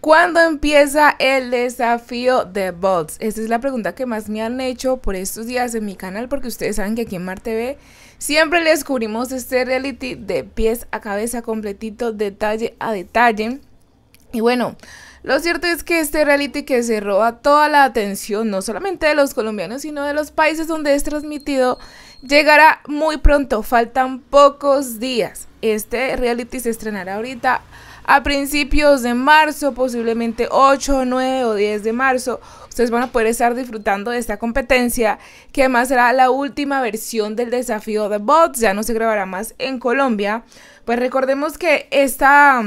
¿Cuándo empieza el desafío de bots? Esa es la pregunta que más me han hecho por estos días en mi canal porque ustedes saben que aquí en Mar TV siempre les cubrimos este reality de pies a cabeza completito, detalle a detalle. Y bueno, lo cierto es que este reality que se roba toda la atención, no solamente de los colombianos, sino de los países donde es transmitido, llegará muy pronto, faltan pocos días. Este reality se estrenará ahorita a principios de marzo, posiblemente 8, 9 o 10 de marzo. Ustedes van a poder estar disfrutando de esta competencia, que además será la última versión del desafío de bots, ya no se grabará más en Colombia. Pues recordemos que esta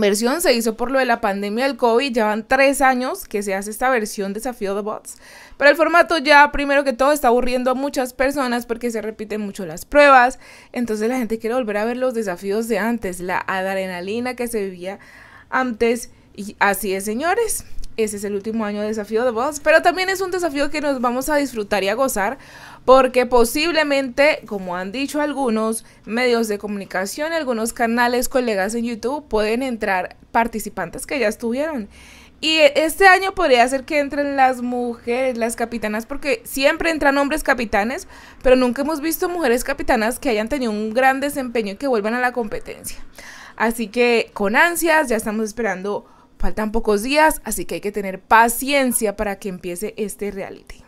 versión se hizo por lo de la pandemia del COVID, llevan tres años que se hace esta versión Desafío de Bots, pero el formato ya, primero que todo, está aburriendo a muchas personas porque se repiten mucho las pruebas, entonces la gente quiere volver a ver los desafíos de antes, la adrenalina que se vivía antes, y así es, señores. Ese es el último año de desafío de bots, pero también es un desafío que nos vamos a disfrutar y a gozar porque posiblemente, como han dicho algunos medios de comunicación, algunos canales, colegas en YouTube, pueden entrar participantes que ya estuvieron. Y e, este año podría ser que entren las mujeres, las capitanas, porque siempre entran hombres capitanes, pero nunca hemos visto mujeres capitanas que hayan tenido un gran desempeño y que vuelvan a la competencia. Así que con ansias, ya estamos esperando, faltan pocos días, así que hay que tener paciencia para que empiece este reality.